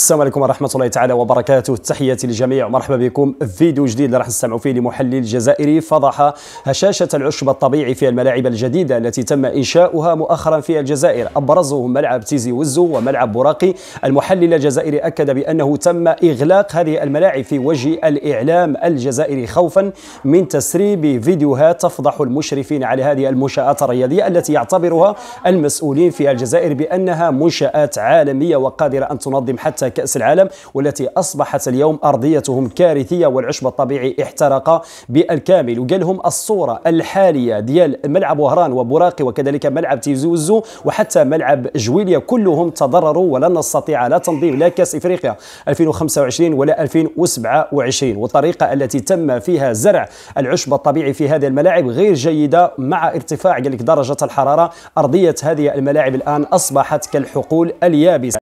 السلام عليكم ورحمة الله تعالى وبركاته تحياتي للجميع ومرحبا بكم في فيديو جديد اللي راح نستمعوا فيه لمحلل جزائري فضح هشاشة العشب الطبيعي في الملاعب الجديدة التي تم إنشاؤها مؤخرا في الجزائر أبرزهم ملعب تيزي وزو وملعب براقي المحلل الجزائري أكد بأنه تم إغلاق هذه الملاعب في وجه الإعلام الجزائري خوفا من تسريب فيديوهات تفضح المشرفين على هذه المنشآت الرياضية التي يعتبرها المسؤولين في الجزائر بأنها منشآت عالمية وقادرة أن تنظم حتى كأس العالم والتي أصبحت اليوم أرضيتهم كارثية والعشب الطبيعي احترق بالكامل وقال لهم الصورة الحالية ديال ملعب وهران وبراقي وكذلك ملعب تيزوزو وحتى ملعب جويليا كلهم تضرروا ولن نستطيع لا تنظيم لا كأس إفريقيا 2025 ولا 2027 والطريقة التي تم فيها زرع العشب الطبيعي في هذه الملاعب غير جيدة مع ارتفاع درجة الحرارة أرضية هذه الملاعب الآن أصبحت كالحقول اليابسة